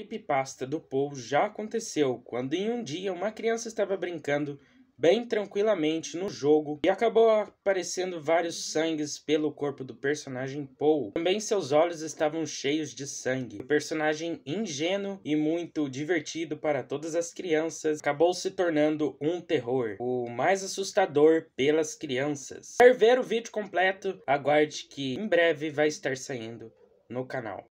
creepypasta do Paul já aconteceu quando em um dia uma criança estava brincando bem tranquilamente no jogo e acabou aparecendo vários sangues pelo corpo do personagem Paul. Também seus olhos estavam cheios de sangue. O personagem ingênuo e muito divertido para todas as crianças acabou se tornando um terror, o mais assustador pelas crianças. Para ver o vídeo completo, aguarde que em breve vai estar saindo no canal.